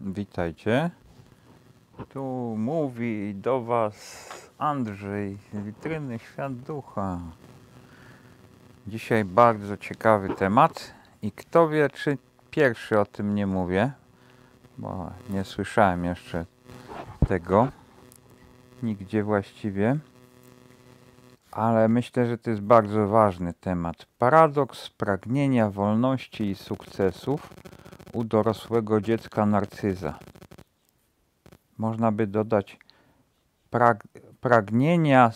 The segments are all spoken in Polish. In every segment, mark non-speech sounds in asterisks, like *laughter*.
Witajcie. Tu mówi do Was Andrzej z witryny Świat Ducha. Dzisiaj bardzo ciekawy temat i kto wie, czy pierwszy o tym nie mówię, bo nie słyszałem jeszcze tego nigdzie właściwie. Ale myślę, że to jest bardzo ważny temat. Paradoks pragnienia wolności i sukcesów u dorosłego dziecka narcyza. Można by dodać prag pragnienia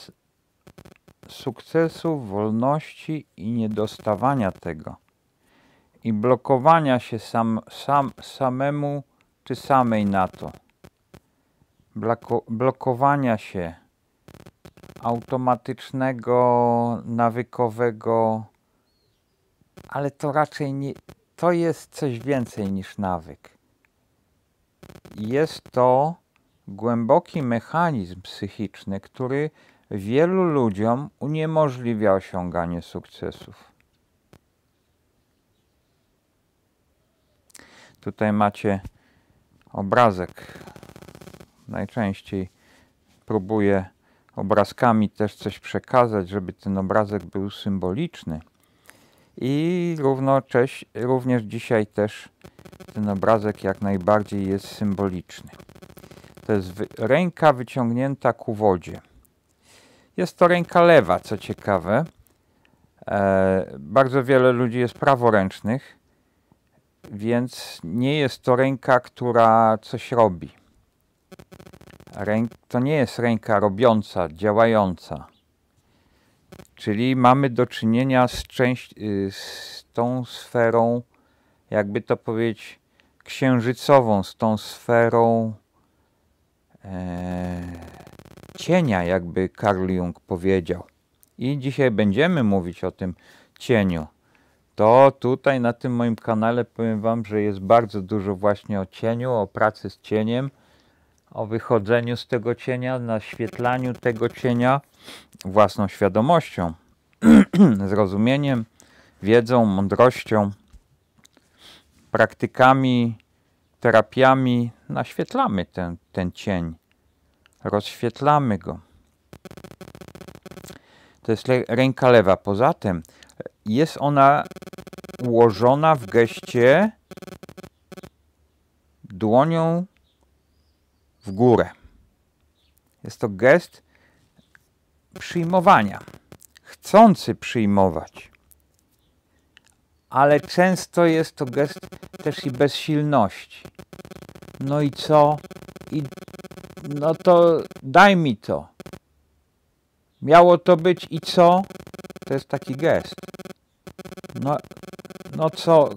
sukcesu, wolności i niedostawania tego, i blokowania się sam, sam, samemu czy samej na to, Blako, blokowania się automatycznego, nawykowego, ale to raczej nie, to jest coś więcej niż nawyk. Jest to głęboki mechanizm psychiczny, który wielu ludziom uniemożliwia osiąganie sukcesów. Tutaj macie obrazek. Najczęściej próbuję obrazkami też coś przekazać, żeby ten obrazek był symboliczny. I równocześnie, również dzisiaj też ten obrazek jak najbardziej jest symboliczny. To jest wy ręka wyciągnięta ku wodzie. Jest to ręka lewa, co ciekawe. E, bardzo wiele ludzi jest praworęcznych, więc nie jest to ręka, która coś robi. Ręk, to nie jest ręka robiąca, działająca. Czyli mamy do czynienia z, część, y, z tą sferą, jakby to powiedzieć, księżycową, z tą sferą e, cienia, jakby Carl Jung powiedział. I dzisiaj będziemy mówić o tym cieniu. To tutaj na tym moim kanale powiem Wam, że jest bardzo dużo właśnie o cieniu, o pracy z cieniem o wychodzeniu z tego cienia, naświetlaniu tego cienia własną świadomością, *clears throat* zrozumieniem, wiedzą, mądrością, praktykami, terapiami naświetlamy ten, ten cień, rozświetlamy go. To jest ręka lewa. Poza tym jest ona ułożona w geście dłonią w górę. Jest to gest przyjmowania, chcący przyjmować, ale często jest to gest też i bezsilności. No i co? I no to daj mi to. Miało to być i co? To jest taki gest. No, no co?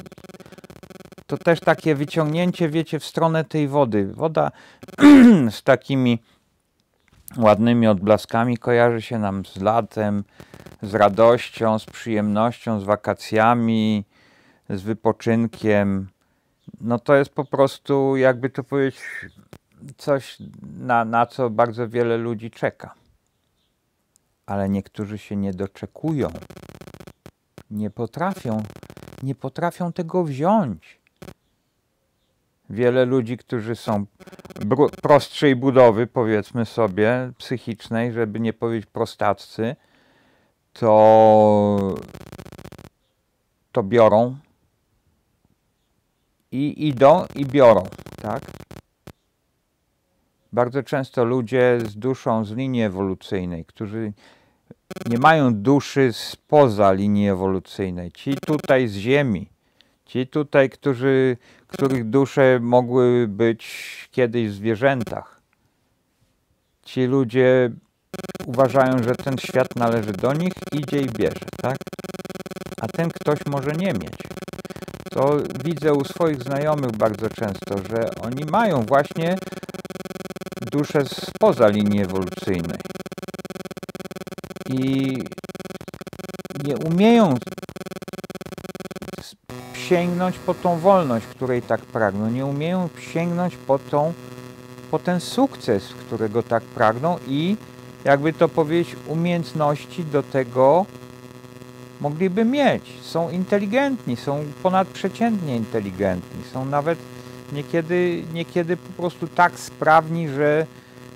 to też takie wyciągnięcie, wiecie, w stronę tej wody. Woda *clears throat* z takimi ładnymi odblaskami kojarzy się nam z latem, z radością, z przyjemnością, z wakacjami, z wypoczynkiem. No to jest po prostu, jakby to powiedzieć, coś, na, na co bardzo wiele ludzi czeka. Ale niektórzy się nie doczekują. Nie potrafią, nie potrafią tego wziąć. Wiele ludzi, którzy są prostszej budowy, powiedzmy sobie, psychicznej, żeby nie powiedzieć prostaccy, to, to biorą i idą i biorą, tak? Bardzo często ludzie z duszą z linii ewolucyjnej, którzy nie mają duszy spoza linii ewolucyjnej, ci tutaj z Ziemi, Ci tutaj, którzy, których dusze mogły być kiedyś w zwierzętach. Ci ludzie uważają, że ten świat należy do nich, idzie i bierze, tak? A ten ktoś może nie mieć. To widzę u swoich znajomych bardzo często, że oni mają właśnie duszę spoza linii ewolucyjnej. I nie umieją sięgnąć po tą wolność, której tak pragną, nie umieją sięgnąć po, tą, po ten sukces, którego tak pragną i jakby to powiedzieć, umiejętności do tego mogliby mieć. Są inteligentni, są ponadprzeciętnie inteligentni, są nawet niekiedy, niekiedy po prostu tak sprawni, że,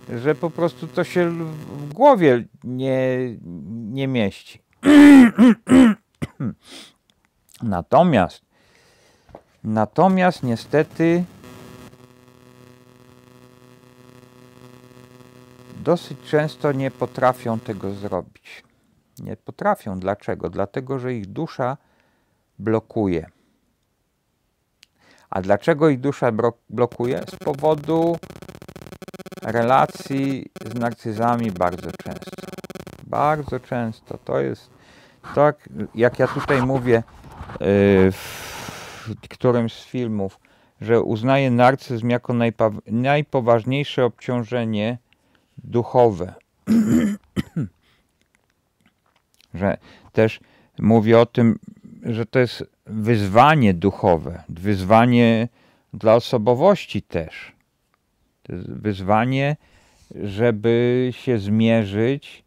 że po prostu to się w głowie nie, nie mieści. *clears throat* Natomiast, natomiast niestety dosyć często nie potrafią tego zrobić. Nie potrafią. Dlaczego? Dlatego, że ich dusza blokuje. A dlaczego ich dusza blokuje? Z powodu relacji z narcyzami bardzo często. Bardzo często. To jest tak, jak ja tutaj mówię, Y, w którymś z filmów, że uznaje narcyzm jako najpoważniejsze obciążenie duchowe. *clears throat* że też mówi o tym, że to jest wyzwanie duchowe, wyzwanie dla osobowości też. To jest wyzwanie, żeby się zmierzyć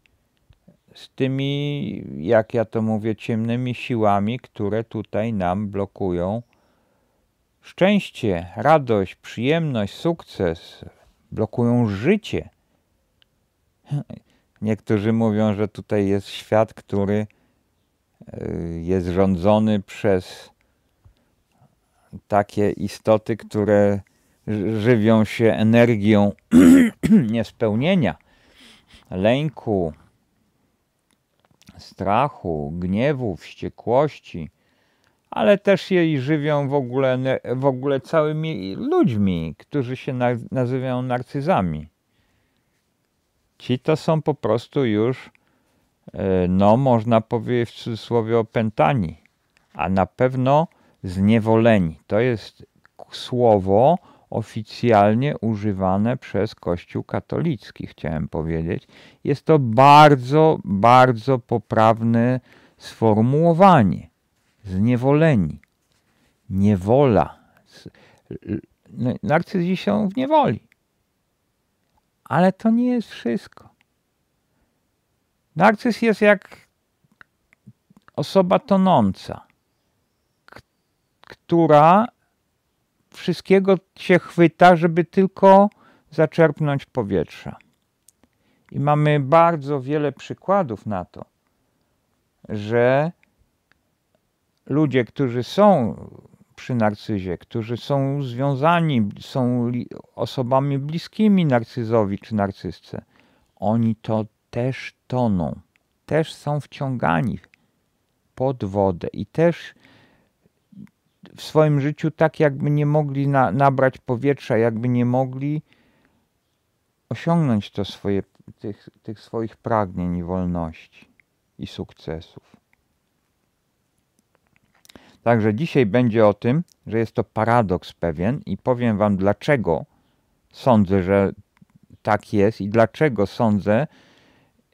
z tymi, jak ja to mówię, ciemnymi siłami, które tutaj nam blokują szczęście, radość, przyjemność, sukces, blokują życie. Niektórzy mówią, że tutaj jest świat, który y, jest rządzony przez takie istoty, które żywią się energią *clears throat* niespełnienia, lęku, strachu, gniewu, wściekłości, ale też jej żywią w ogóle, w ogóle całymi ludźmi, którzy się nazywają narcyzami. Ci to są po prostu już, e, no można powiedzieć w cudzysłowie, opętani, a na pewno zniewoleni. To jest słowo, oficjalnie używane przez Kościół katolicki, chciałem powiedzieć. Jest to bardzo, bardzo poprawne sformułowanie. Zniewoleni. Niewola. No Narcyzi są w niewoli. Ale to nie jest wszystko. Narcyz jest jak osoba tonąca, która wszystkiego się chwyta, żeby tylko zaczerpnąć powietrza. I mamy bardzo wiele przykładów na to, że ludzie, którzy są przy narcyzie, którzy są związani, są osobami bliskimi narcyzowi czy narcysce, oni to też toną, też są wciągani pod wodę i też w swoim życiu tak, jakby nie mogli na, nabrać powietrza, jakby nie mogli osiągnąć to swoje, tych, tych swoich pragnień i wolności i sukcesów. Także dzisiaj będzie o tym, że jest to paradoks pewien i powiem Wam, dlaczego sądzę, że tak jest i dlaczego sądzę,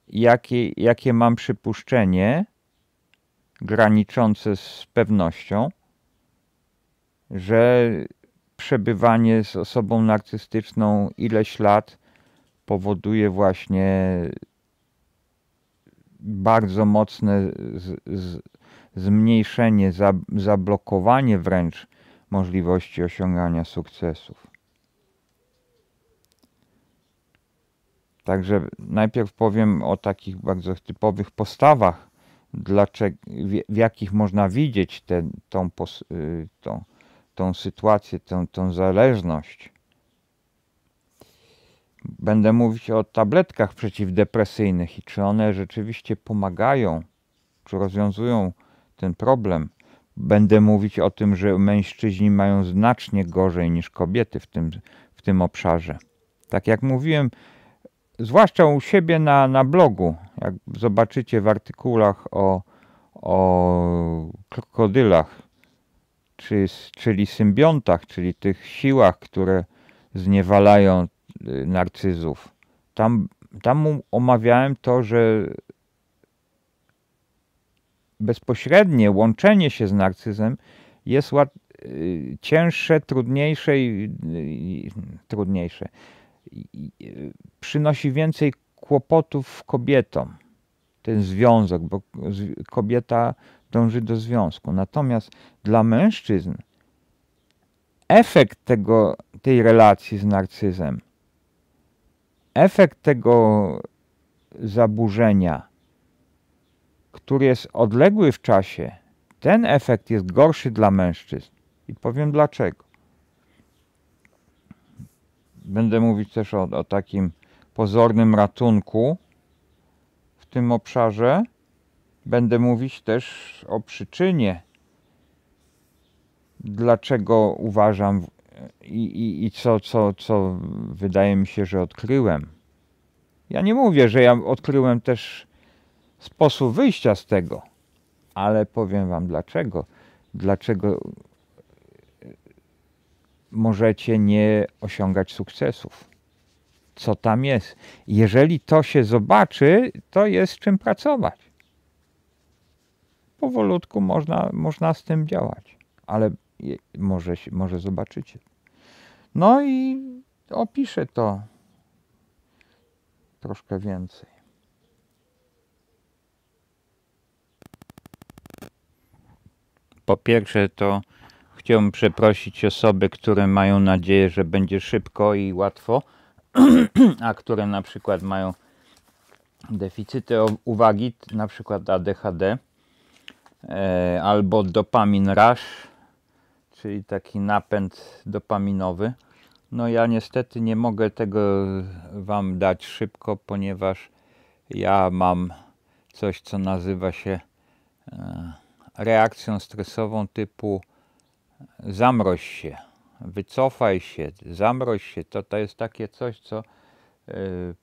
jakie, jakie mam przypuszczenie graniczące z pewnością, że przebywanie z osobą narcystyczną ileś lat powoduje właśnie bardzo mocne z, z, zmniejszenie, za, zablokowanie wręcz możliwości osiągania sukcesów. Także najpierw powiem o takich bardzo typowych postawach, dlaczego, w, w jakich można widzieć tę tą, y, tą tą sytuację, tą, tą zależność. Będę mówić o tabletkach przeciwdepresyjnych i czy one rzeczywiście pomagają, czy rozwiązują ten problem. Będę mówić o tym, że mężczyźni mają znacznie gorzej niż kobiety w tym, w tym obszarze. Tak jak mówiłem, zwłaszcza u siebie na, na blogu, jak zobaczycie w artykułach o, o krokodylach, czy, czyli symbiontach, czyli tych siłach, które zniewalają y, narcyzów. Tam, tam omawiałem to, że bezpośrednie łączenie się z narcyzem jest łat, y, cięższe, trudniejsze i y, trudniejsze. Przynosi więcej kłopotów kobietom ten związek, bo kobieta dąży do związku. Natomiast dla mężczyzn efekt tego, tej relacji z narcyzem, efekt tego zaburzenia, który jest odległy w czasie, ten efekt jest gorszy dla mężczyzn. I powiem dlaczego. Będę mówić też o, o takim pozornym ratunku w tym obszarze Będę mówić też o przyczynie, dlaczego uważam e, i, i, i co, co, co wydaje mi się, że odkryłem. Ja nie mówię, że ja odkryłem też sposób wyjścia z tego, ale powiem Wam dlaczego. Dlaczego e, możecie nie osiągać sukcesów. Co tam jest? Jeżeli to się zobaczy, to jest czym pracować powolutku można, można z tym działać, ale może, może zobaczycie. No i opiszę to troszkę więcej. Po pierwsze to chciałbym przeprosić osoby, które mają nadzieję, że będzie szybko i łatwo, *clears throat* a które na przykład mają deficyty uwagi, na przykład ADHD, E, albo dopamin rush, czyli taki napęd dopaminowy. No ja niestety nie mogę tego Wam dać szybko, ponieważ ja mam coś, co nazywa się e, reakcją stresową typu zamroź się, wycofaj się, zamroź się. To, to jest takie coś, co e,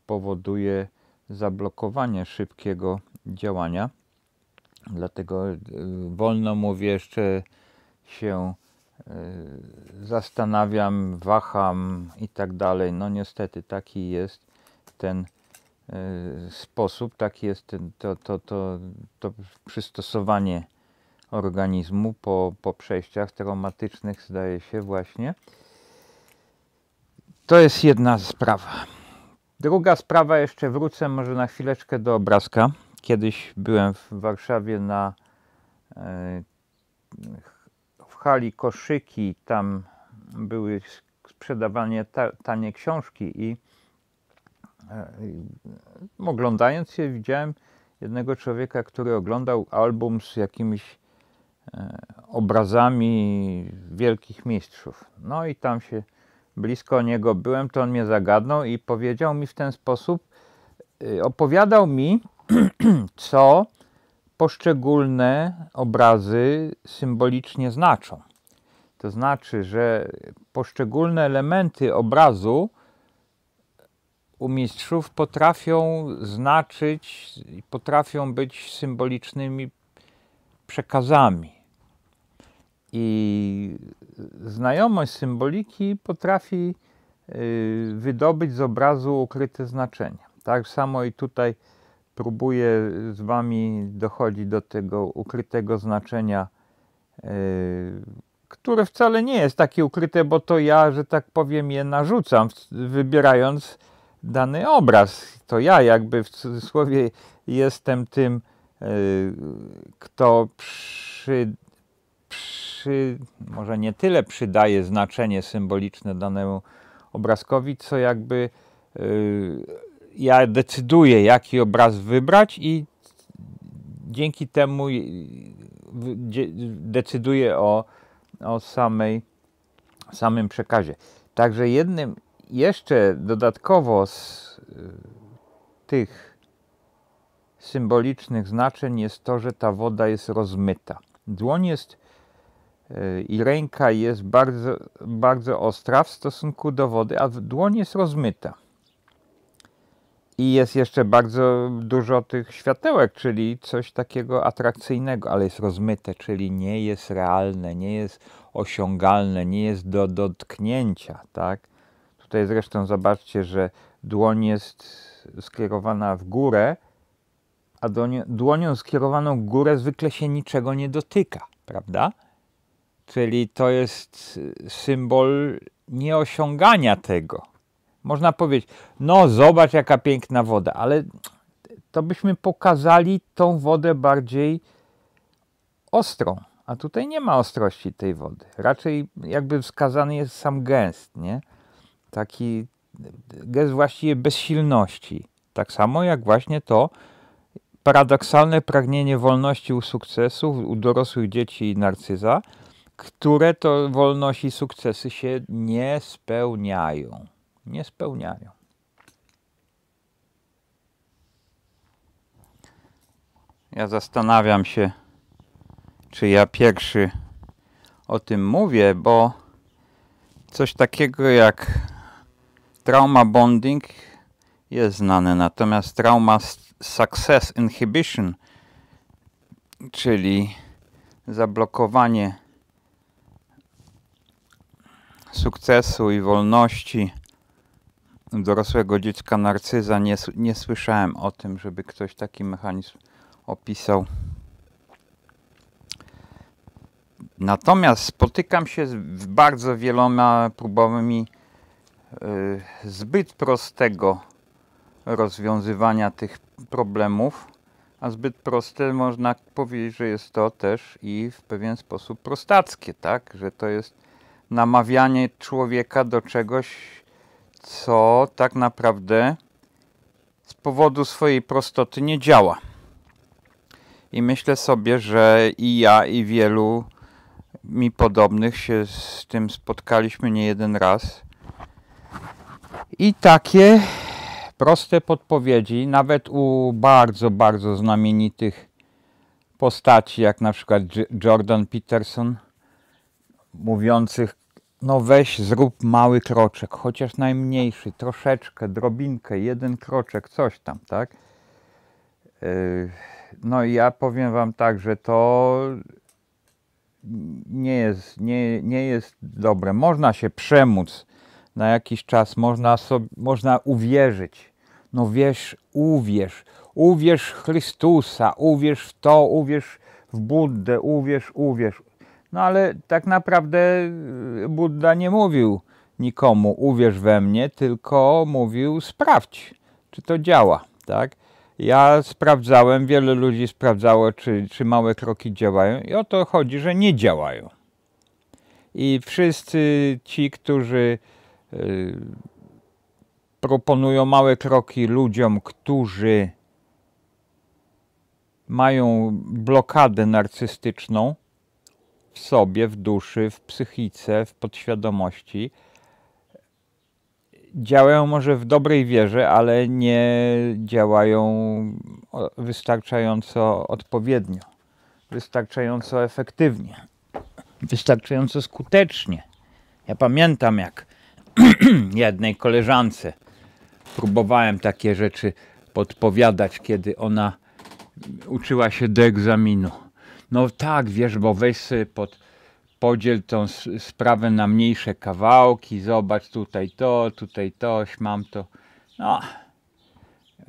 powoduje zablokowanie szybkiego działania. Dlatego y, wolno mówię, jeszcze się y, zastanawiam, waham i tak dalej. No niestety taki jest ten y, sposób, taki jest to, to, to, to przystosowanie organizmu po, po przejściach traumatycznych, zdaje się właśnie. To jest jedna sprawa. Druga sprawa, jeszcze wrócę może na chwileczkę do obrazka. Kiedyś byłem w Warszawie na e, w hali koszyki, tam były sprzedawane tanie książki e, i oglądając je widziałem jednego człowieka, który oglądał album z jakimiś e, obrazami wielkich mistrzów. No i tam się blisko niego byłem, to on mnie zagadnął i powiedział mi w ten sposób, opowiadał mi *clears throat* co poszczególne obrazy symbolicznie znaczą. To znaczy, że poszczególne elementy obrazu u mistrzów potrafią znaczyć, potrafią być symbolicznymi przekazami. I znajomość symboliki potrafi y, wydobyć z obrazu ukryte znaczenia. Tak samo i tutaj próbuję z Wami dochodzić do tego ukrytego znaczenia, e, które wcale nie jest takie ukryte, bo to ja, że tak powiem, je narzucam, wybierając dany obraz. To ja jakby w cudzysłowie jestem tym, e, kto przy, przy, może nie tyle przydaje znaczenie symboliczne danemu obrazkowi, co jakby e, ja decyduję, jaki obraz wybrać i dzięki temu y, decyduję o, o samej, samym przekazie. Także jednym jeszcze dodatkowo z y, tych symbolicznych znaczeń jest to, że ta woda jest rozmyta. Dłoń jest y, i ręka jest bardzo, bardzo ostra w stosunku do wody, a dłoń jest rozmyta. I jest jeszcze bardzo dużo tych światełek, czyli coś takiego atrakcyjnego, ale jest rozmyte, czyli nie jest realne, nie jest osiągalne, nie jest do dotknięcia, tak? Tutaj zresztą zobaczcie, że dłoń jest skierowana w górę, a dłonią skierowaną w górę zwykle się niczego nie dotyka, prawda? Czyli to jest symbol nieosiągania tego. Można powiedzieć, no zobacz jaka piękna woda, ale to byśmy pokazali tą wodę bardziej ostrą. A tutaj nie ma ostrości tej wody. Raczej jakby wskazany jest sam gest, nie? Taki gest właściwie bezsilności. Tak samo jak właśnie to paradoksalne pragnienie wolności u sukcesów, u dorosłych dzieci i narcyza, które to wolności i sukcesy się nie spełniają nie spełniają. Ja zastanawiam się, czy ja pierwszy o tym mówię, bo coś takiego jak trauma bonding jest znane, natomiast trauma success inhibition, czyli zablokowanie sukcesu i wolności dorosłego dziecka narcyza nie, nie słyszałem o tym, żeby ktoś taki mechanizm opisał. Natomiast spotykam się z bardzo wieloma próbami y, zbyt prostego rozwiązywania tych problemów, a zbyt proste można powiedzieć, że jest to też i w pewien sposób prostackie, tak? Że to jest namawianie człowieka do czegoś, co tak naprawdę z powodu swojej prostoty nie działa. I myślę sobie, że i ja, i wielu mi podobnych się z tym spotkaliśmy nie jeden raz. I takie proste podpowiedzi, nawet u bardzo, bardzo znamienitych postaci, jak na przykład Jordan Peterson, mówiących no weź, zrób mały kroczek, chociaż najmniejszy, troszeczkę, drobinkę, jeden kroczek, coś tam, tak? Y, no i ja powiem Wam tak, że to nie jest, nie, nie jest dobre. Można się przemóc na jakiś czas, można, sobie, można uwierzyć. No wiesz, uwierz, uwierz Chrystusa, uwierz w to, uwierz w Buddę, uwierz, uwierz. No ale tak naprawdę y, Buddha nie mówił nikomu uwierz we mnie, tylko mówił sprawdź, czy to działa, tak? Ja sprawdzałem, wiele ludzi sprawdzało, czy, czy małe kroki działają i o to chodzi, że nie działają. I wszyscy ci, którzy yy, proponują małe kroki ludziom, którzy mają blokadę narcystyczną, w sobie, w duszy, w psychice, w podświadomości. Działają może w dobrej wierze, ale nie działają wystarczająco odpowiednio, wystarczająco efektywnie, wystarczająco skutecznie. Ja pamiętam, jak *clears throat* jednej koleżance próbowałem takie rzeczy podpowiadać, kiedy ona uczyła się do egzaminu no tak, wiesz, bo weź sobie pod, podziel tą sprawę na mniejsze kawałki, zobacz tutaj to, tutaj to, mam to. No,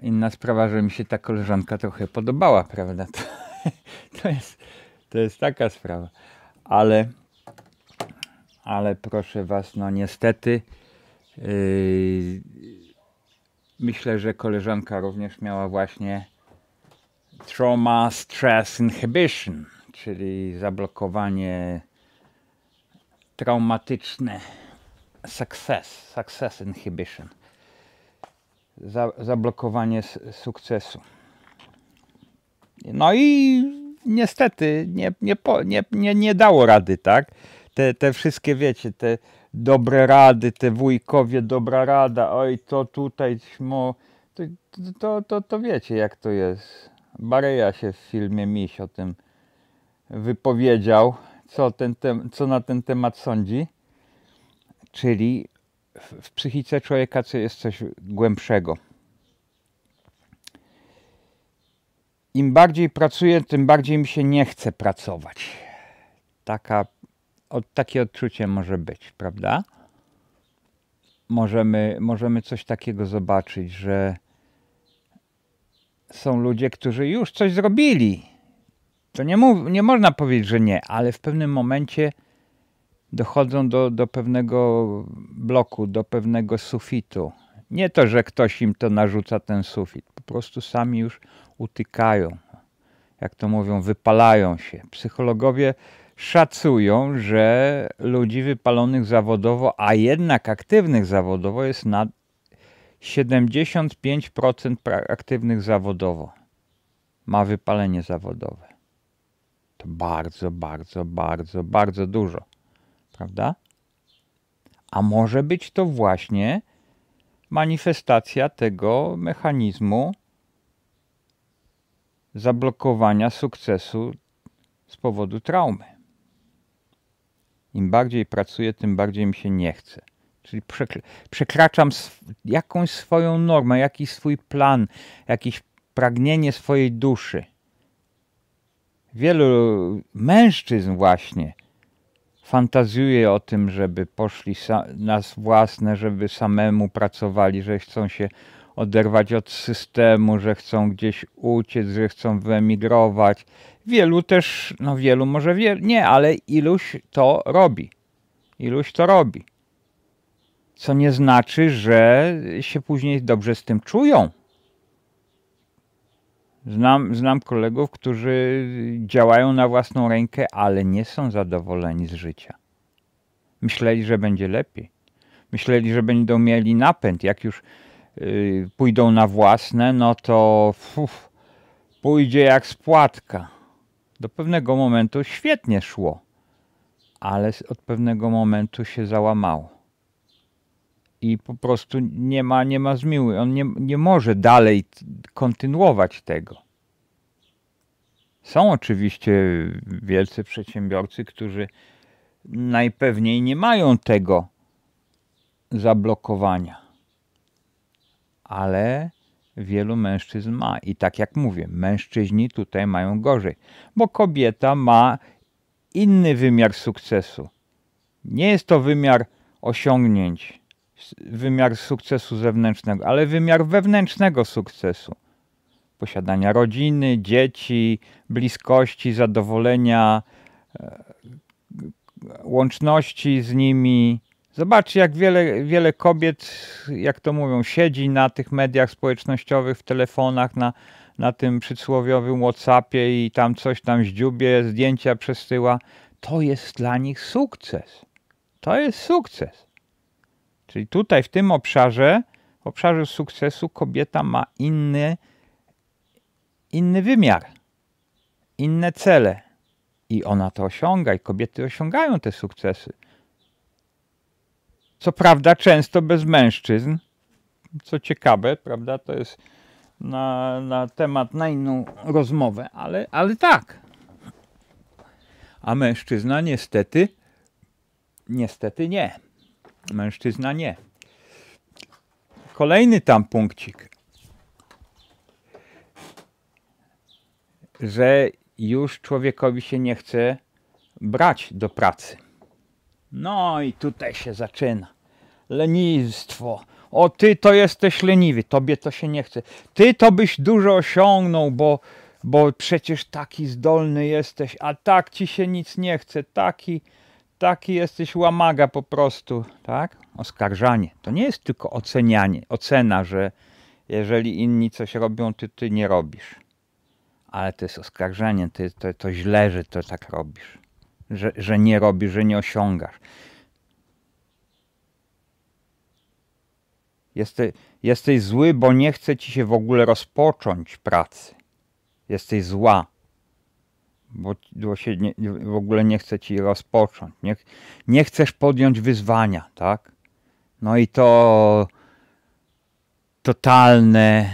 inna sprawa, że mi się ta koleżanka trochę podobała, prawda? *laughs* To, to, jest, to jest taka sprawa. Ale, ale proszę Was, no niestety, yy, myślę, że koleżanka również miała właśnie Trauma Stress Inhibition, czyli zablokowanie traumatyczne success, success inhibition, Za, zablokowanie sukcesu. No i niestety nie, nie, nie, nie, nie dało rady, tak? Te, te wszystkie, wiecie, te dobre rady, te wujkowie, dobra rada, oj, to tutaj, to, to, to, to wiecie, jak to jest Bareja się w filmie Miś o tym wypowiedział, co, ten co na ten temat sądzi. Czyli w, w psychice człowieka co jest coś głębszego. Im bardziej pracuję, tym bardziej mi się nie chce pracować. Taka, od, takie odczucie może być, prawda? Możemy, możemy coś takiego zobaczyć, że są ludzie, którzy już coś zrobili. To nie, mów, nie można powiedzieć, że nie, ale w pewnym momencie dochodzą do, do pewnego bloku, do pewnego sufitu. Nie to, że ktoś im to narzuca ten sufit, po prostu sami już utykają. Jak to mówią, wypalają się. Psychologowie szacują, że ludzi wypalonych zawodowo, a jednak aktywnych zawodowo jest nad 75% aktywnych zawodowo ma wypalenie zawodowe. To bardzo, bardzo, bardzo, bardzo dużo. Prawda? A może być to właśnie manifestacja tego mechanizmu zablokowania sukcesu z powodu traumy. Im bardziej pracuję, tym bardziej mi się nie chce. Czyli przekraczam jakąś swoją normę, jakiś swój plan, jakieś pragnienie swojej duszy. Wielu mężczyzn właśnie fantazjuje o tym, żeby poszli na własne, żeby samemu pracowali, że chcą się oderwać od systemu, że chcą gdzieś uciec, że chcą wyemigrować. Wielu też, no wielu może wie, nie, ale iluś to robi. Iluś to robi. Co nie znaczy, że się później dobrze z tym czują. Znam, znam kolegów, którzy działają na własną rękę, ale nie są zadowoleni z życia. Myśleli, że będzie lepiej. Myśleli, że będą mieli napęd. Jak już yy, pójdą na własne, no to fuf, pójdzie jak spłatka. Do pewnego momentu świetnie szło, ale od pewnego momentu się załamało i po prostu nie ma, nie ma zmiły. On nie, nie może dalej kontynuować tego. Są oczywiście wielcy przedsiębiorcy, którzy najpewniej nie mają tego zablokowania. Ale wielu mężczyzn ma. I tak jak mówię, mężczyźni tutaj mają gorzej, bo kobieta ma inny wymiar sukcesu. Nie jest to wymiar osiągnięć wymiar sukcesu zewnętrznego, ale wymiar wewnętrznego sukcesu. Posiadania rodziny, dzieci, bliskości, zadowolenia, e, łączności z nimi. Zobaczcie, jak wiele, wiele kobiet, jak to mówią, siedzi na tych mediach społecznościowych, w telefonach, na, na tym przysłowiowym Whatsappie i tam coś tam zdziubie, zdjęcia przesyła. To jest dla nich sukces. To jest sukces. Czyli tutaj w tym obszarze, w obszarze sukcesu kobieta ma inny, inny wymiar, inne cele. I ona to osiąga, i kobiety osiągają te sukcesy. Co prawda, często bez mężczyzn. Co ciekawe, prawda, to jest na, na temat, na inną rozmowę, ale, ale tak. A mężczyzna niestety, niestety nie. Mężczyzna nie. Kolejny tam punkcik. Że już człowiekowi się nie chce brać do pracy. No i tutaj się zaczyna. Lenistwo. O ty to jesteś leniwy, tobie to się nie chce. Ty to byś dużo osiągnął, bo, bo przecież taki zdolny jesteś, a tak ci się nic nie chce. Taki taki jesteś łamaga po prostu, tak? Oskarżanie. To nie jest tylko ocenianie, ocena, że jeżeli inni coś robią, ty, ty nie robisz. Ale to jest oskarżanie. ty, to, to źle, że to tak robisz. Że, że nie robisz, że nie osiągasz. Jeste, jesteś zły, bo nie chce ci się w ogóle rozpocząć pracy. Jesteś zła, bo, bo się nie, w ogóle nie chce ci rozpocząć. Nie, nie chcesz podjąć wyzwania, tak? No i to totalne,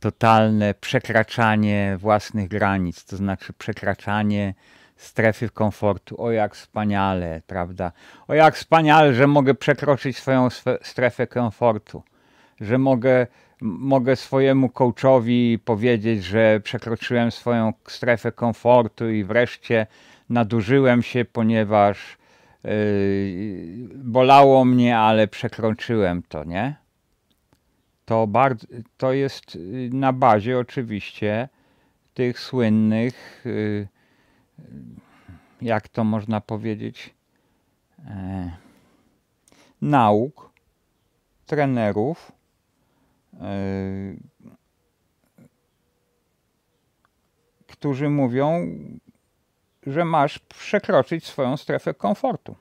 totalne przekraczanie własnych granic, to znaczy przekraczanie strefy komfortu. O jak wspaniale, prawda? O jak wspaniale, że mogę przekroczyć swoją strefę komfortu, że mogę mogę swojemu coachowi powiedzieć, że przekroczyłem swoją strefę komfortu i wreszcie nadużyłem się, ponieważ yy, bolało mnie, ale przekroczyłem to, nie? To, bardzo, to jest yy, na bazie oczywiście tych słynnych, yy, jak to można powiedzieć, nauk trenerów, E, którzy mówią, że masz przekroczyć swoją strefę komfortu.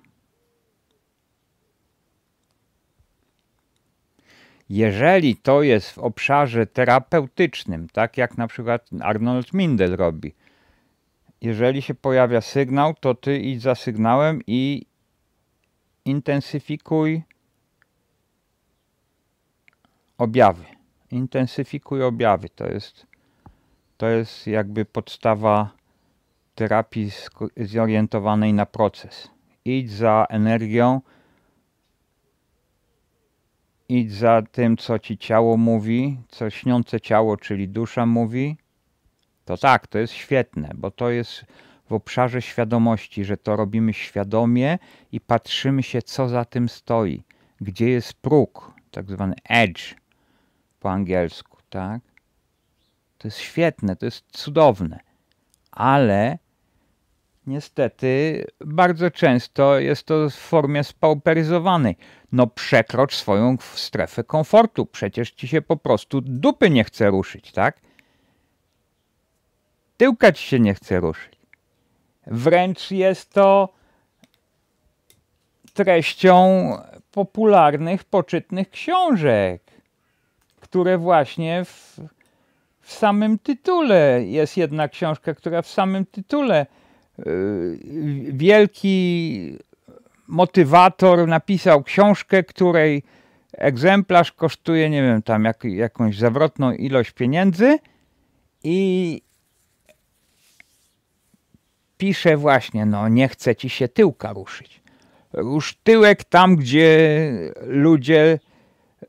Jeżeli to jest w obszarze terapeutycznym, tak jak na przykład Arnold Mindel robi, jeżeli się pojawia sygnał, to ty idź za sygnałem i intensyfikuj objawy. Intensyfikuj objawy. To jest, to jest jakby podstawa terapii zorientowanej na proces. Idź za energią, idź za tym, co ci ciało mówi, co śniące ciało, czyli dusza mówi. To tak, to jest świetne, bo to jest w obszarze świadomości, że to robimy świadomie i patrzymy się, co za tym stoi, gdzie jest próg, tak zwany edge, po angielsku, tak? To jest świetne, to jest cudowne, ale niestety bardzo często jest to w formie spauperyzowanej. No przekrocz swoją strefę komfortu, przecież ci się po prostu dupy nie chce ruszyć, tak? Tyłka ci się nie chce ruszyć. Wręcz jest to treścią popularnych, poczytnych książek które właśnie w, w samym tytule jest jedna książka, która w samym tytule y, wielki motywator napisał książkę, której egzemplarz kosztuje, nie wiem, tam jak, jakąś zawrotną ilość pieniędzy i pisze właśnie, no nie chce ci się tyłka ruszyć. Rusz tyłek tam, gdzie ludzie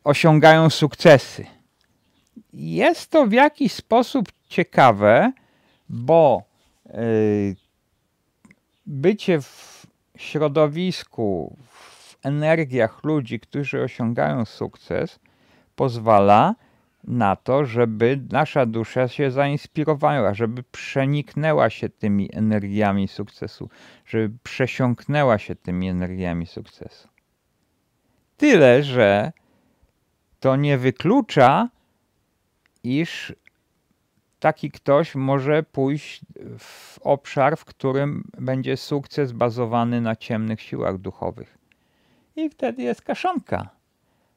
osiągają sukcesy. Jest to w jakiś sposób ciekawe, bo y, bycie w środowisku, w energiach ludzi, którzy osiągają sukces, pozwala na to, żeby nasza dusza się zainspirowała, żeby przeniknęła się tymi energiami sukcesu, żeby przesiąknęła się tymi energiami sukcesu. Tyle, że to nie wyklucza, iż taki ktoś może pójść w obszar, w którym będzie sukces bazowany na ciemnych siłach duchowych. I wtedy jest kaszanka,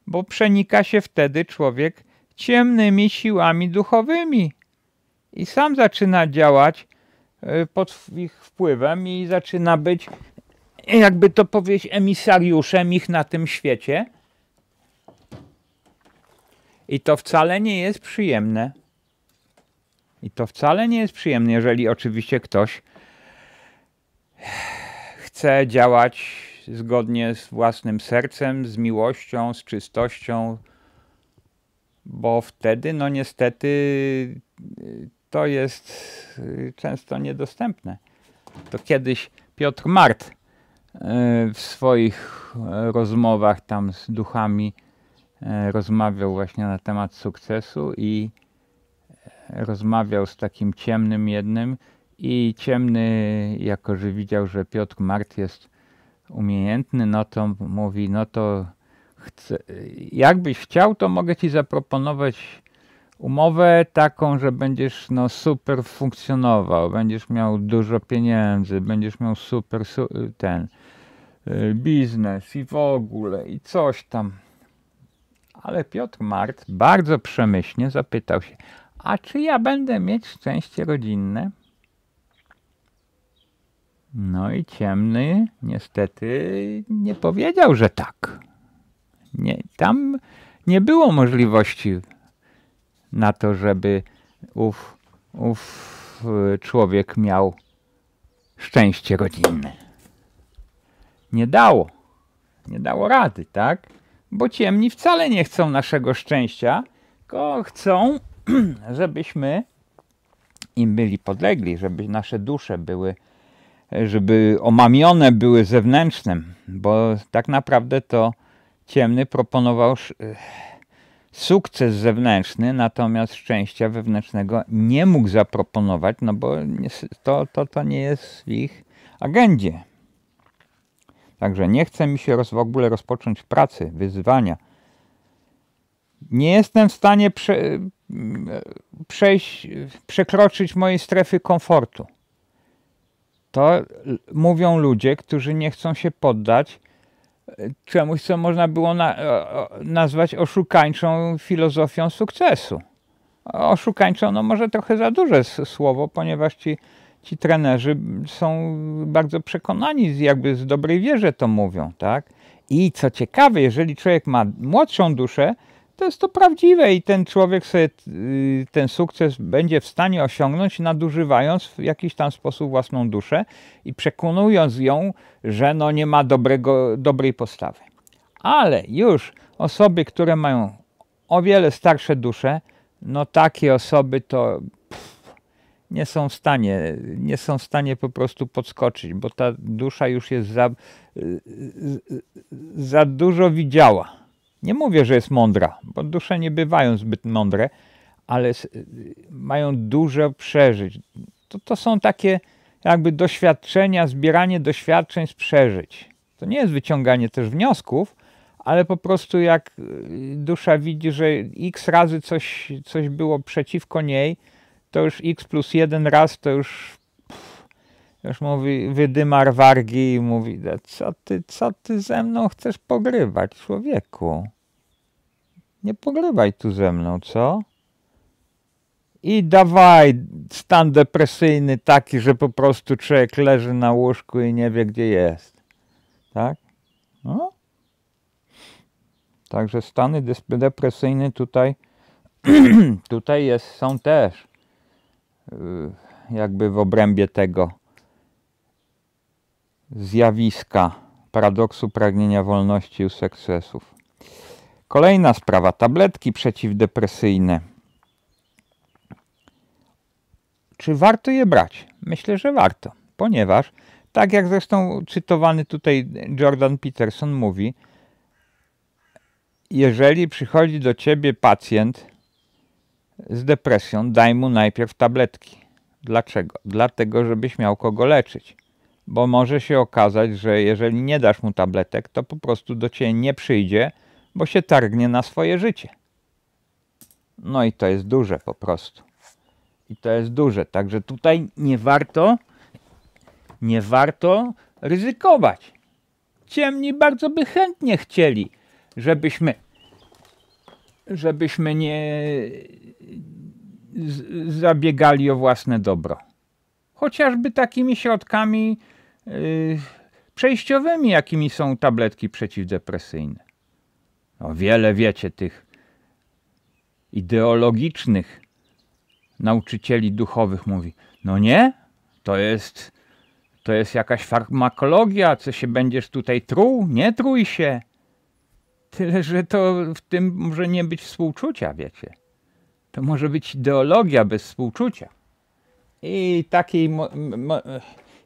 bo przenika się wtedy człowiek ciemnymi siłami duchowymi i sam zaczyna działać y, pod ich wpływem i zaczyna być, jakby to powiedzieć, emisariuszem ich na tym świecie i to wcale nie jest przyjemne. I to wcale nie jest przyjemne, jeżeli oczywiście ktoś chce działać zgodnie z własnym sercem, z miłością, z czystością, bo wtedy, no niestety, to jest y, często niedostępne. To kiedyś Piotr Mart y, w swoich y, rozmowach tam z duchami E, rozmawiał właśnie na temat sukcesu i e, rozmawiał z takim ciemnym jednym i ciemny, jako że widział, że Piotr Mart jest umiejętny, no to mówi, no to chcę, jakbyś chciał, to mogę ci zaproponować umowę taką, że będziesz no, super funkcjonował, będziesz miał dużo pieniędzy, będziesz miał super su ten e, biznes i w ogóle i coś tam ale Piotr Mart bardzo przemyślnie zapytał się, a czy ja będę mieć szczęście rodzinne? No i ciemny niestety nie powiedział, że tak. Nie, tam nie było możliwości na to, żeby ów, ów y, człowiek miał szczęście rodzinne. Nie dało. Nie dało rady, tak? bo ciemni wcale nie chcą naszego szczęścia, tylko chcą, *clears throat* żebyśmy im byli podlegli, żeby nasze dusze były, żeby omamione były zewnętrznym, bo tak naprawdę to ciemny proponował y, sukces zewnętrzny, natomiast szczęścia wewnętrznego nie mógł zaproponować, no bo to, to, to nie jest w ich agendzie. Także nie chce mi się roz, w ogóle rozpocząć pracy, wyzwania. Nie jestem w stanie prze, mm, przejść, przekroczyć mojej strefy komfortu. To mówią ludzie, którzy nie chcą się poddać e, czemuś, co można było na, nazwać oszukańczą filozofią sukcesu. Oszukańczą, no może trochę za duże słowo, ponieważ ci ci trenerzy są bardzo przekonani, jakby z dobrej wierze to mówią, tak? I co ciekawe, jeżeli człowiek ma młodszą duszę, to jest to prawdziwe i ten człowiek sobie y, ten sukces będzie w stanie osiągnąć, nadużywając w jakiś tam sposób własną duszę i przekonując ją, że no nie ma dobrego, dobrej postawy. Ale już osoby, które mają o wiele starsze dusze, no takie osoby to nie są w stanie, nie są w stanie po prostu podskoczyć, bo ta dusza już jest za, y, y, y, za dużo widziała. Nie mówię, że jest mądra, bo dusze nie bywają zbyt mądre, ale mają dużo przeżyć. To, to są takie jakby doświadczenia, zbieranie doświadczeń z przeżyć. To nie jest wyciąganie też wniosków, ale po prostu jak dusza widzi, że x razy coś, coś było przeciwko niej, to już x plus jeden raz to już już mówi wydymar wargi i mówi, co ty, co ty ze mną chcesz pogrywać, człowieku? Nie pogrywaj tu ze mną, co? I dawaj stan depresyjny taki, że po prostu człowiek leży na łóżku i nie wie, gdzie jest. Tak? No. Także stany depresyjne tutaj, *clears throat* tutaj jest, są też. Y, jakby w obrębie tego zjawiska paradoksu pragnienia wolności u sukcesów. Kolejna sprawa, tabletki przeciwdepresyjne. Czy warto je brać? Myślę, że warto, ponieważ, tak jak zresztą cytowany tutaj Jordan Peterson mówi, jeżeli przychodzi do ciebie pacjent, z depresją, daj mu najpierw tabletki. Dlaczego? Dlatego, żebyś miał kogo leczyć. Bo może się okazać, że jeżeli nie dasz mu tabletek, to po prostu do ciebie nie przyjdzie, bo się targnie na swoje życie. No i to jest duże po prostu. I to jest duże. Także tutaj nie warto, nie warto ryzykować. Ciemni bardzo by chętnie chcieli, żebyśmy żebyśmy nie zabiegali o własne dobro. Chociażby takimi środkami yy, przejściowymi, jakimi są tabletki przeciwdepresyjne. O no, wiele wiecie tych ideologicznych nauczycieli duchowych mówi, no nie, to jest, to jest jakaś farmakologia, co się będziesz tutaj truł, nie trój się. Tyle, że to w tym może nie być współczucia, wiecie. To może być ideologia bez współczucia. I takiej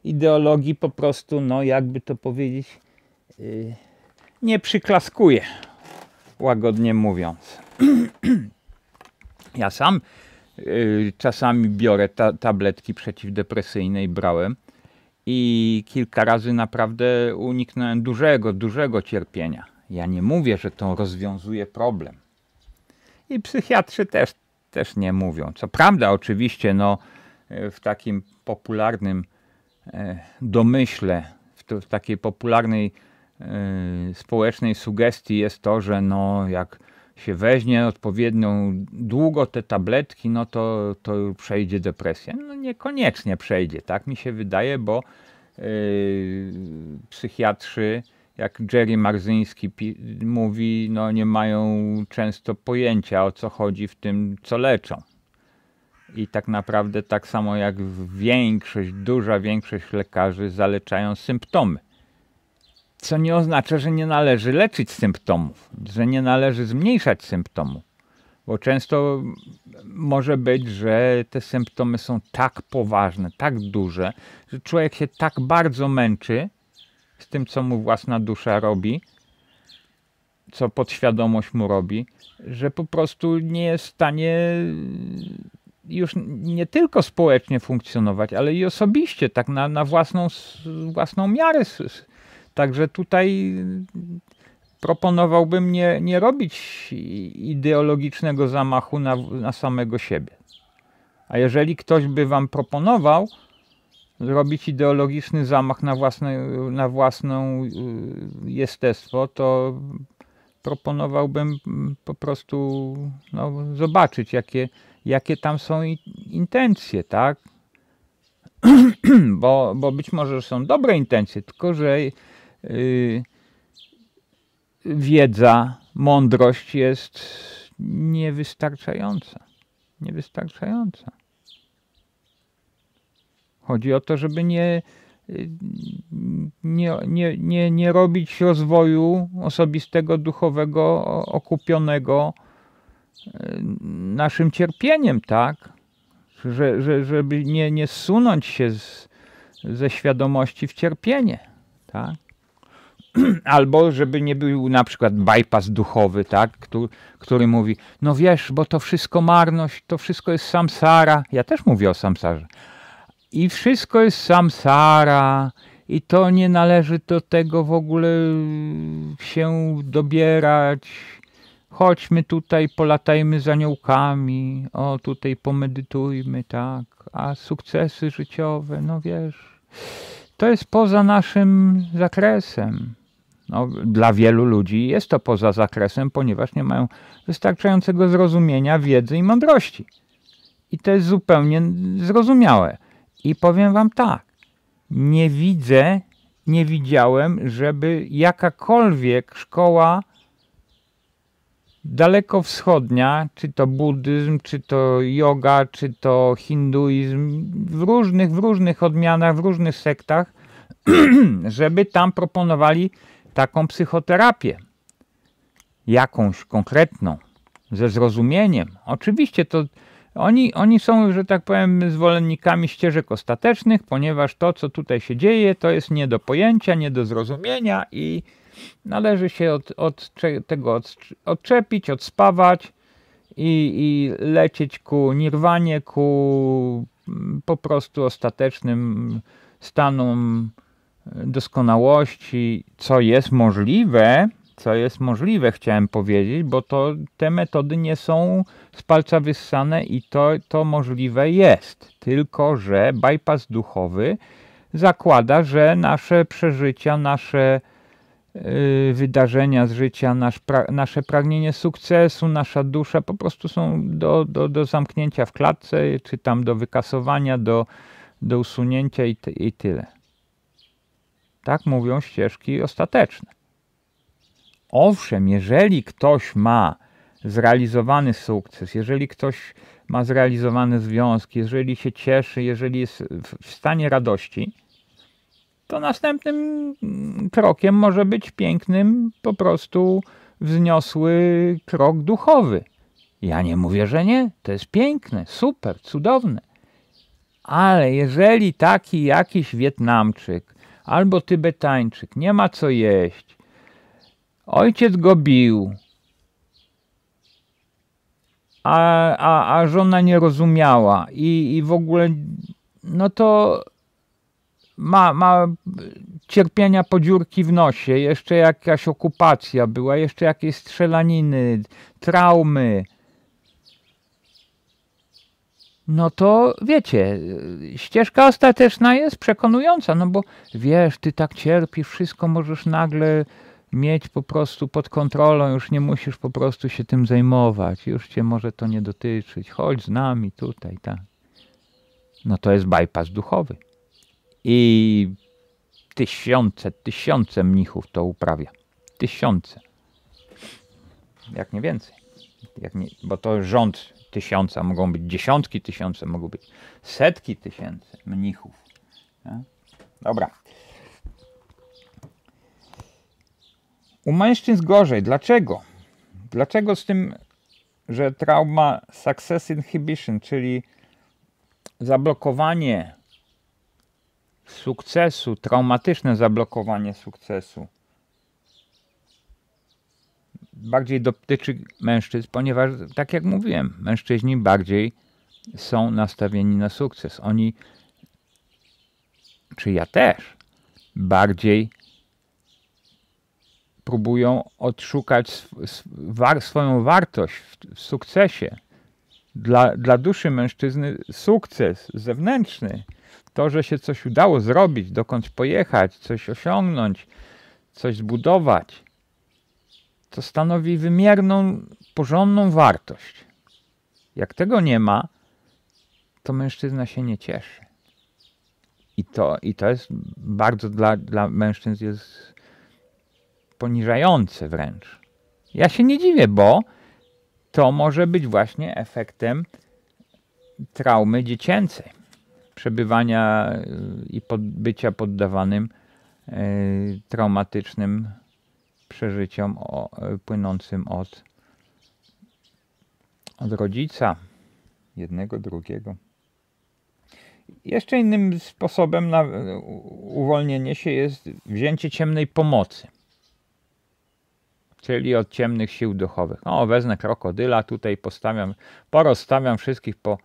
ideologii po prostu, no jakby to powiedzieć, yy, nie przyklaskuje, łagodnie mówiąc. *clears throat* ja sam yy, czasami biorę ta tabletki przeciwdepresyjne i brałem i kilka razy naprawdę uniknąłem dużego, dużego cierpienia ja nie mówię, że to rozwiązuje problem. I psychiatrzy też, też nie mówią. Co prawda, oczywiście, no, e, w takim popularnym e, domyśle, w, takiej popularnej e, społecznej sugestii jest to, że no, jak się weźmie odpowiednią długo te tabletki, no to, to przejdzie depresję. No niekoniecznie przejdzie, tak mi się wydaje, bo yy, psychiatrzy jak Jerry Marzyński mówi, no nie mają często pojęcia o co chodzi w tym, co leczą. I tak naprawdę tak samo jak większość, duża większość lekarzy zaleczają symptomy. Co nie oznacza, że nie należy leczyć symptomów, że nie należy zmniejszać symptomów. Bo często może być, że te symptomy są tak poważne, tak duże, że człowiek się tak bardzo męczy, z tym, co mu własna dusza robi, co podświadomość mu robi, że po prostu nie jest w stanie już nie tylko społecznie funkcjonować, ale i osobiście, tak na, na własną, własną miarę. Także tutaj proponowałbym nie, nie robić ideologicznego zamachu na, na samego siebie. A jeżeli ktoś by wam proponował, zrobić ideologiczny zamach na, własne, na własną y, jestestwo, to proponowałbym po prostu no, zobaczyć, jakie, jakie tam są intencje, tak? bo, bo być może są dobre intencje, tylko że yy, wiedza, mądrość jest niewystarczająca. Niewystarczająca. Chodzi o to, żeby nie, nie, nie, nie, nie robić rozwoju osobistego, duchowego, okupionego e, naszym cierpieniem, tak? Że, że, żeby nie, nie zsunąć się z, ze świadomości w cierpienie, tak? *clears throat* Albo żeby nie był na przykład bypass duchowy, tak? Który, który mówi, no wiesz, bo to wszystko marność, to wszystko jest samsara. Ja też mówię o samsarze, i wszystko jest samsara i to nie należy do tego w ogóle się dobierać. Chodźmy tutaj, polatajmy z aniołkami, o tutaj pomedytujmy, tak. A sukcesy życiowe, no wiesz, to jest poza naszym zakresem. No, dla wielu ludzi jest to poza zakresem, ponieważ nie mają wystarczającego zrozumienia, wiedzy i mądrości. I to jest zupełnie zrozumiałe. I powiem wam tak, nie widzę, nie widziałem, żeby jakakolwiek szkoła dalekowschodnia, czy to buddyzm, czy to yoga, czy to hinduizm, w różnych, w różnych odmianach, w różnych sektach, *clears throat* żeby tam proponowali taką psychoterapię. Jakąś konkretną, ze zrozumieniem. Oczywiście to oni, oni są, że tak powiem, zwolennikami ścieżek ostatecznych, ponieważ to, co tutaj się dzieje, to jest nie do pojęcia, nie do zrozumienia i należy się od, od tego odczepić, odspawać i, i lecieć ku nirwanie, ku mm, po prostu ostatecznym stanom doskonałości, co jest możliwe, co jest możliwe, chciałem powiedzieć, bo to, te metody nie są z palca wyssane i to, to możliwe jest. Tylko, że bypass duchowy zakłada, że nasze przeżycia, nasze y, wydarzenia z życia, nasz pra nasze pragnienie sukcesu, nasza dusza po prostu są do, do, do zamknięcia w klatce, czy tam do wykasowania, do, do usunięcia i, i tyle. Tak mówią ścieżki ostateczne. Owszem, jeżeli ktoś ma zrealizowany sukces, jeżeli ktoś ma zrealizowane związki, jeżeli się cieszy, jeżeli jest w stanie radości, to następnym krokiem może być pięknym, po prostu wzniosły krok duchowy. Ja nie mówię, że nie, to jest piękne, super, cudowne. Ale jeżeli taki jakiś Wietnamczyk albo Tybetańczyk nie ma co jeść, Ojciec go bił. A, a, a żona nie rozumiała i, i w ogóle no to ma, ma cierpienia po dziurki w nosie, jeszcze jakaś okupacja była, jeszcze jakieś strzelaniny, traumy. No to wiecie, ścieżka ostateczna jest przekonująca, no bo wiesz, ty tak cierpisz, wszystko możesz nagle mieć po prostu pod kontrolą, już nie musisz po prostu się tym zajmować, już cię może to nie dotyczyć, chodź z nami tutaj, tak. No to jest bypass duchowy. I tysiące, tysiące mnichów to uprawia. Tysiące. Jak nie więcej. Jak nie, bo to rząd tysiąca, mogą być dziesiątki tysiące, mogą być setki tysięcy mnichów. Dobra. U mężczyzn gorzej. Dlaczego? Dlaczego z tym, że trauma success inhibition, czyli zablokowanie sukcesu, traumatyczne zablokowanie sukcesu, bardziej dotyczy mężczyzn, ponieważ, tak jak mówiłem, mężczyźni bardziej są nastawieni na sukces. Oni, czy ja też, bardziej próbują odszukać war, swoją wartość w, w sukcesie. Dla, dla duszy mężczyzny sukces zewnętrzny, to, że się coś udało zrobić, dokąd pojechać, coś osiągnąć, coś zbudować, to stanowi wymierną, porządną wartość. Jak tego nie ma, to mężczyzna się nie cieszy. I to, i to jest bardzo dla, dla mężczyzn jest poniżające wręcz. Ja się nie dziwię, bo to może być właśnie efektem traumy dziecięcej, przebywania y, i pod, bycia poddawanym y, traumatycznym przeżyciom o, y, płynącym od, od rodzica, jednego, drugiego. Jeszcze innym sposobem na uwolnienie się jest wzięcie ciemnej pomocy czyli od ciemnych sił duchowych. No, wezmę krokodyla, tutaj postawiam, porozstawiam wszystkich po,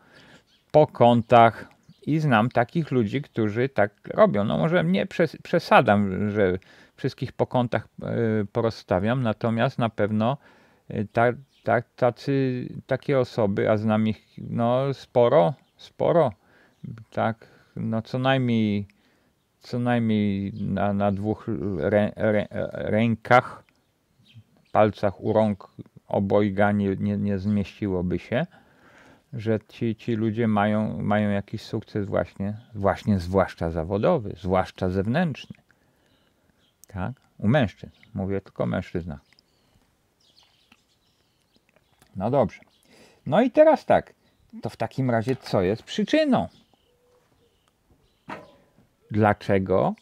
po kątach i znam takich ludzi, którzy tak robią. No może nie przesadam, że wszystkich po kątach y, porozstawiam, natomiast na pewno y, ta, ta, tacy, takie osoby, a znam ich no, sporo, sporo, tak, no co najmniej co najmniej na, na dwóch rę, rę, rękach palcach u rąk obojga nie, nie, nie zmieściłoby się, że ci, ci ludzie mają, mają jakiś sukces właśnie, właśnie zwłaszcza zawodowy, zwłaszcza zewnętrzny. Tak? U mężczyzn. Mówię tylko o mężczyznach. No dobrze. No i teraz tak. To w takim razie co jest przyczyną? Dlaczego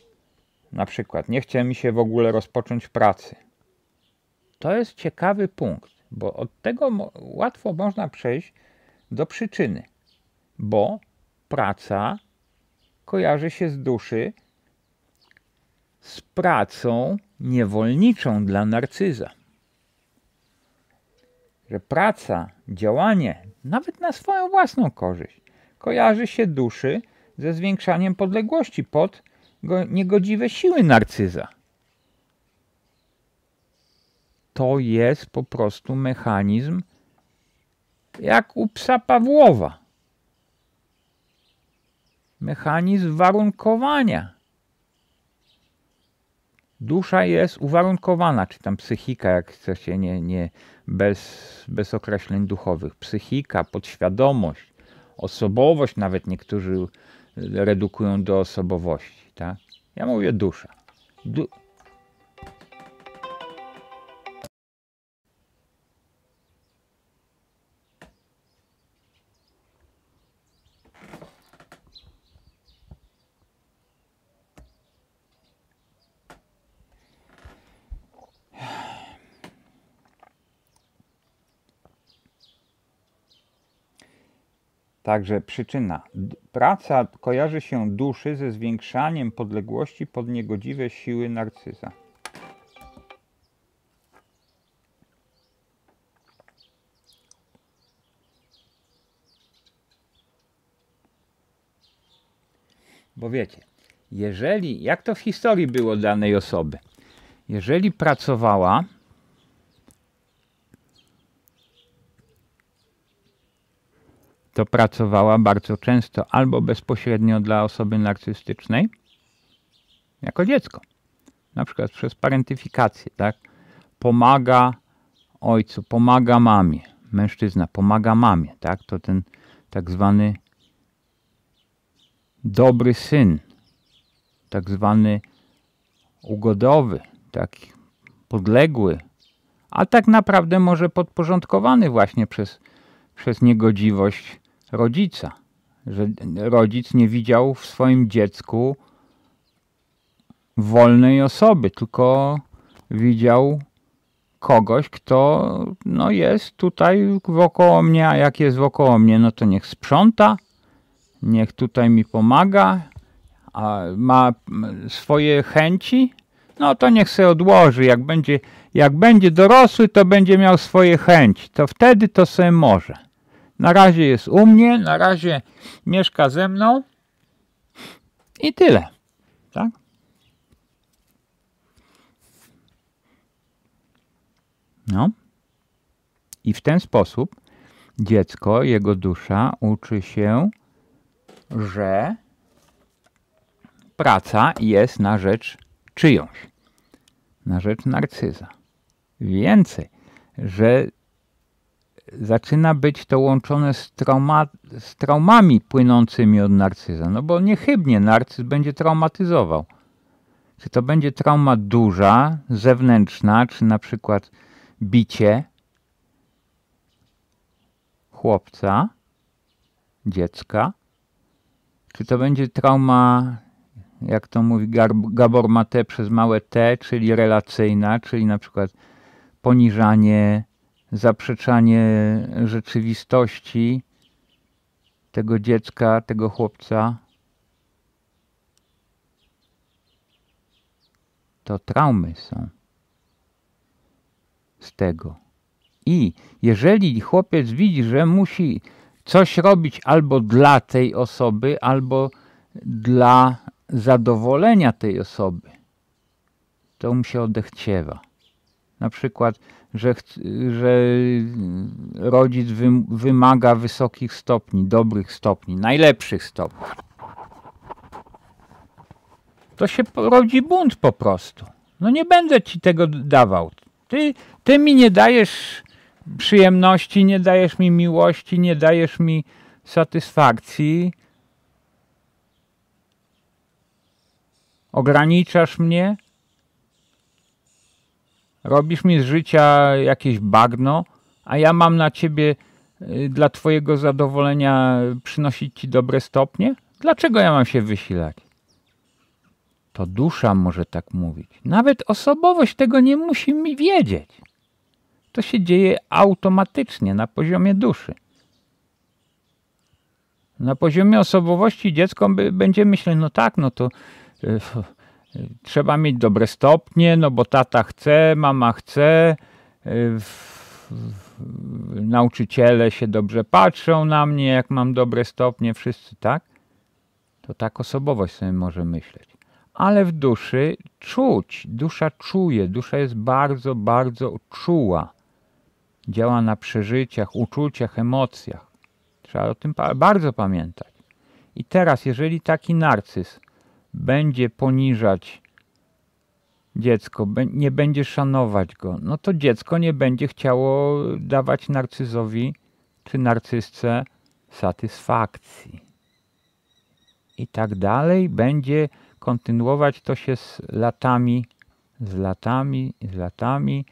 na przykład nie chce mi się w ogóle rozpocząć pracy? To jest ciekawy punkt, bo od tego łatwo można przejść do przyczyny, bo praca kojarzy się z duszy z pracą niewolniczą dla narcyza. Że praca, działanie, nawet na swoją własną korzyść, kojarzy się duszy ze zwiększaniem podległości pod niegodziwe siły narcyza to jest po prostu mechanizm jak u psa Pawłowa. Mechanizm warunkowania. Dusza jest uwarunkowana, czy tam psychika, jak chce się nie, nie bez, bez określeń duchowych. Psychika, podświadomość, osobowość, nawet niektórzy redukują do osobowości. Tak? Ja mówię dusza. Du Także przyczyna. Praca kojarzy się duszy ze zwiększaniem podległości pod niegodziwe siły narcyza. Bo wiecie, jeżeli, jak to w historii było danej osoby, jeżeli pracowała to pracowała bardzo często albo bezpośrednio dla osoby narcystycznej, jako dziecko. Na przykład przez parentyfikację, tak? Pomaga ojcu, pomaga mamie. Mężczyzna pomaga mamie, tak? To ten tak zwany dobry syn, tak zwany ugodowy, taki podległy, a tak naprawdę może podporządkowany właśnie przez, przez niegodziwość rodzica, że rodzic nie widział w swoim dziecku wolnej osoby, tylko widział kogoś, kto no, jest tutaj wokoło mnie, a jak jest wokoło mnie, no to niech sprząta, niech tutaj mi pomaga, a ma swoje chęci, no to niech se odłoży. Jak będzie, jak będzie dorosły, to będzie miał swoje chęci, to wtedy to sobie może. Na razie jest u mnie, na razie mieszka ze mną i tyle. Tak? No. I w ten sposób dziecko, jego dusza uczy się, że praca jest na rzecz czyjąś, na rzecz narcyza. Więcej, że zaczyna być to łączone z, trauma, z traumami płynącymi od narcyza, no bo niechybnie narcyz będzie traumatyzował. Czy to będzie trauma duża, zewnętrzna, czy na przykład bicie chłopca, dziecka, czy to będzie trauma, jak to mówi Gabor Mate przez małe T, czyli relacyjna, czyli na przykład poniżanie zaprzeczanie rzeczywistości tego dziecka, tego chłopca, to traumy są z tego. I jeżeli chłopiec widzi, że musi coś robić albo dla tej osoby, albo dla zadowolenia tej osoby, to mu się odechciewa. Na przykład że, że rodzic wymaga wysokich stopni, dobrych stopni, najlepszych stopni. To się rodzi bunt po prostu. No nie będę ci tego dawał. Ty, ty mi nie dajesz przyjemności, nie dajesz mi miłości, nie dajesz mi satysfakcji. Ograniczasz mnie, Robisz mi z życia jakieś bagno, a ja mam na ciebie y, dla twojego zadowolenia przynosić ci dobre stopnie? Dlaczego ja mam się wysilać? To dusza może tak mówić. Nawet osobowość tego nie musi mi wiedzieć. To się dzieje automatycznie na poziomie duszy. Na poziomie osobowości dziecko będzie myśleć, no tak, no to y, Trzeba mieć dobre stopnie, no bo tata chce, mama chce, nauczyciele się dobrze patrzą na mnie, jak mam dobre stopnie, wszyscy tak. To tak osobowość sobie może myśleć. Ale w duszy czuć, dusza czuje, dusza jest bardzo, bardzo czuła. Działa na przeżyciach, uczuciach, emocjach. Trzeba o tym bardzo pamiętać. I teraz, jeżeli taki narcyz będzie poniżać dziecko, nie będzie szanować go, no to dziecko nie będzie chciało dawać narcyzowi czy narcysce satysfakcji. I tak dalej będzie kontynuować to się z latami, z latami, z latami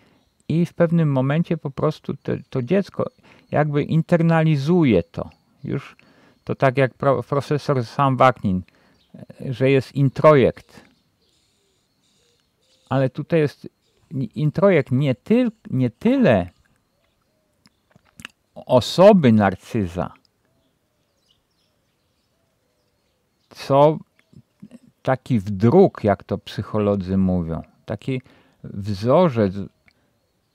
i w pewnym momencie po prostu te, to dziecko jakby internalizuje to. Już to tak jak profesor Sam Waknin że jest introjekt. Ale tutaj jest introjekt nie, tyl, nie tyle osoby narcyza, co taki wdruk, jak to psycholodzy mówią, taki wzorzec,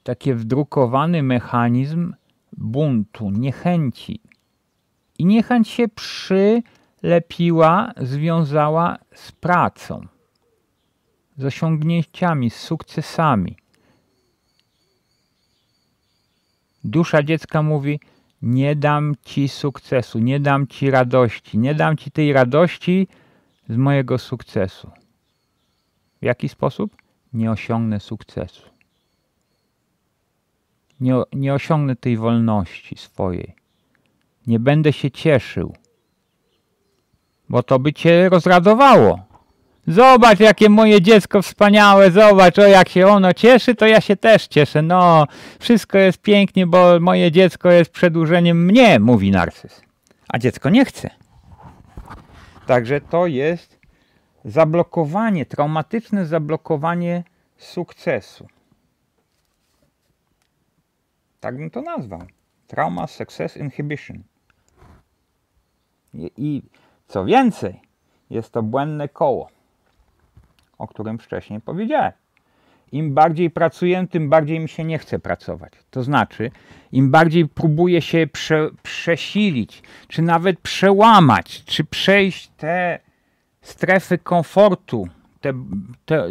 taki wdrukowany mechanizm buntu, niechęci. I niechęć się przy lepiła związała z pracą, z osiągnięciami, z sukcesami. Dusza dziecka mówi: Nie dam ci sukcesu, nie dam ci radości, nie dam ci tej radości z mojego sukcesu. W jaki sposób? Nie osiągnę sukcesu. Nie, nie osiągnę tej wolności swojej. Nie będę się cieszył bo to by cię rozradowało. Zobacz, jakie moje dziecko wspaniałe, zobacz, o jak się ono cieszy, to ja się też cieszę. No, wszystko jest pięknie, bo moje dziecko jest przedłużeniem mnie, mówi narcyz. A dziecko nie chce. Także to jest zablokowanie, traumatyczne zablokowanie sukcesu. Tak bym to nazwał. Trauma Success Inhibition. I, i co więcej, jest to błędne koło, o którym wcześniej powiedziałem. Im bardziej pracuję, tym bardziej mi się nie chce pracować. To znaczy, im bardziej próbuję się prze, przesilić, czy nawet przełamać, czy przejść te strefy komfortu, te, te,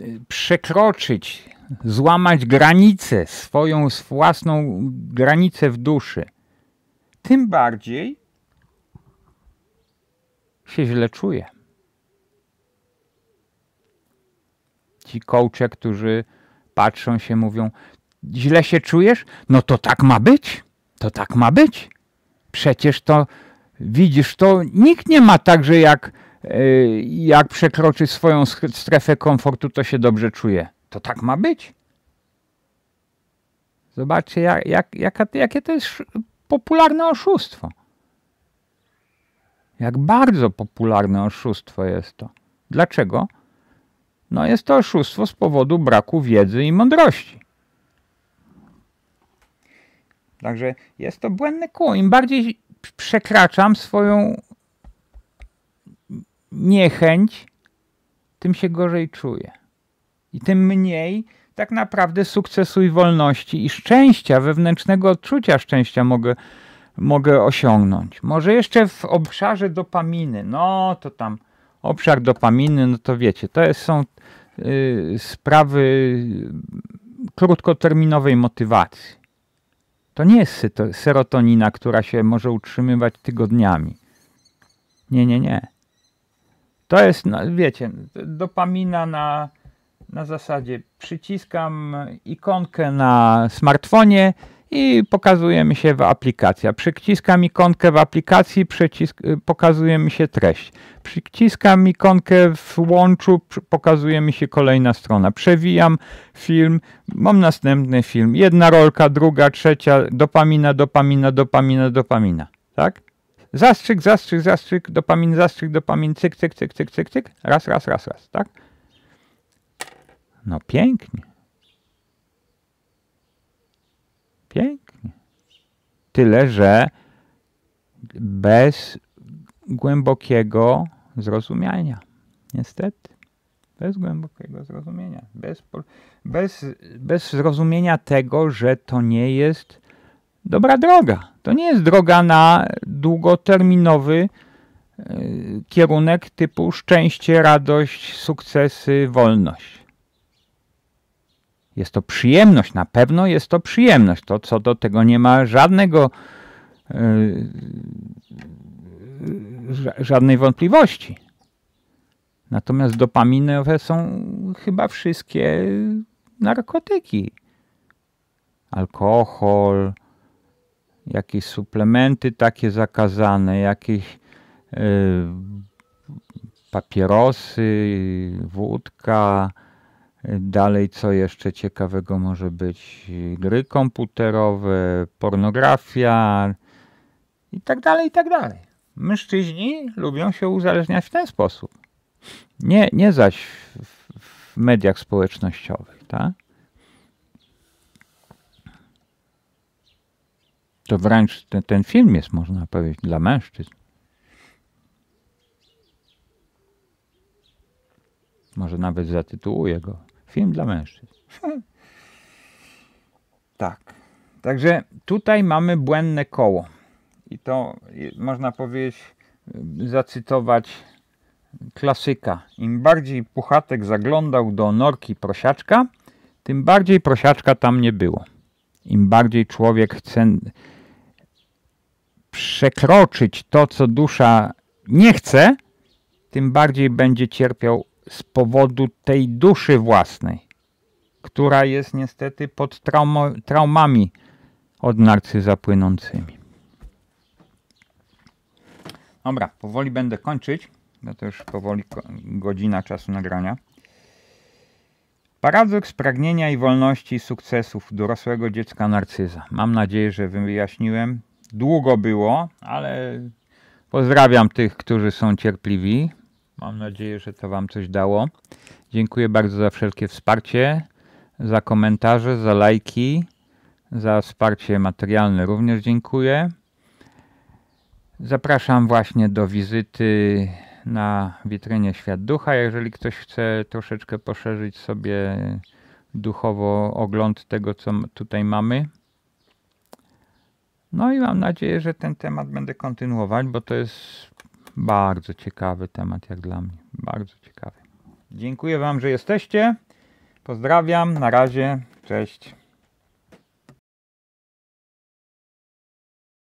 y, przekroczyć, złamać granicę, swoją własną granicę w duszy, tym bardziej się źle czuje. Ci coache, którzy patrzą się, mówią: Źle się czujesz? No to tak ma być. To tak ma być. Przecież to widzisz, to nikt nie ma tak, że jak, y, jak przekroczy swoją strefę komfortu, to się dobrze czuje. To tak ma być. Zobaczcie, jak, jak, jaka, jakie to jest popularne oszustwo. Jak bardzo popularne oszustwo jest to. Dlaczego? No jest to oszustwo z powodu braku wiedzy i mądrości. Także jest to błędne koło. Im bardziej przekraczam swoją niechęć, tym się gorzej czuję. I tym mniej tak naprawdę sukcesu i wolności i szczęścia, wewnętrznego odczucia szczęścia mogę mogę osiągnąć. Może jeszcze w obszarze dopaminy, no to tam obszar dopaminy, no to wiecie, to jest, są y, sprawy krótkoterminowej motywacji. To nie jest serotonina, która się może utrzymywać tygodniami. Nie, nie, nie. To jest, no, wiecie, dopamina na, na zasadzie przyciskam ikonkę na smartfonie, i pokazuje mi się w aplikacja. Przyciskam ikonkę w aplikacji, przycisk, y, pokazuje mi się treść. Przyciskam ikonkę w łączu, pokazuje mi się kolejna strona. Przewijam film, mam następny film. Jedna rolka, druga, trzecia, dopamina, dopamina, dopamina, dopamina. Tak? Zastrzyk, zastrzyk, zastrzyk, dopamin, zastrzyk, dopamin, cyk, cyk, cyk, cyk, cyk, cyk. Raz, raz, raz, raz, tak? No pięknie. Pięknie. Tyle, że bez głębokiego zrozumienia. Niestety. Bez głębokiego zrozumienia. Bez, bez, bez zrozumienia tego, że to nie jest dobra droga. To nie jest droga na długoterminowy e, kierunek typu szczęście, radość, sukcesy, wolność. Jest to przyjemność, na pewno jest to przyjemność. To co do tego nie ma żadnego, yy, żadnej wątpliwości. Natomiast dopaminowe są chyba wszystkie narkotyki. Alkohol, jakieś suplementy takie zakazane, jakieś yy, papierosy, wódka, Dalej, co jeszcze ciekawego może być? Gry komputerowe, pornografia i tak dalej, i tak dalej. Mężczyźni lubią się uzależniać w ten sposób. Nie, nie zaś w, w mediach społecznościowych, tak? To wręcz ten, ten film jest, można powiedzieć, dla mężczyzn. Może nawet zatytułuję go Film dla mężczyzn. *laughs* tak. Także tutaj mamy błędne koło. I to można powiedzieć, y, zacytować klasyka. Im bardziej Puchatek zaglądał do norki prosiaczka, tym bardziej prosiaczka tam nie było. Im bardziej człowiek chce przekroczyć to, co dusza nie chce, tym bardziej będzie cierpiał z powodu tej duszy własnej, która jest niestety pod traumami od narcyza płynącymi. Dobra, powoli będę kończyć, bo to już powoli godzina czasu nagrania. Paradoks pragnienia i wolności i sukcesów dorosłego dziecka narcyza. Mam nadzieję, że wyjaśniłem. Długo było, ale pozdrawiam tych, którzy są cierpliwi. Mam nadzieję, że to Wam coś dało. Dziękuję bardzo za wszelkie wsparcie, za komentarze, za lajki, za wsparcie materialne również dziękuję. Zapraszam właśnie do wizyty na witrynie Świat Ducha. Jeżeli ktoś chce troszeczkę poszerzyć sobie duchowo ogląd tego, co tutaj mamy. No i mam nadzieję, że ten temat będę kontynuować, bo to jest bardzo ciekawy temat, jak dla mnie. Bardzo ciekawy. Dziękuję Wam, że jesteście. Pozdrawiam. Na razie. Cześć.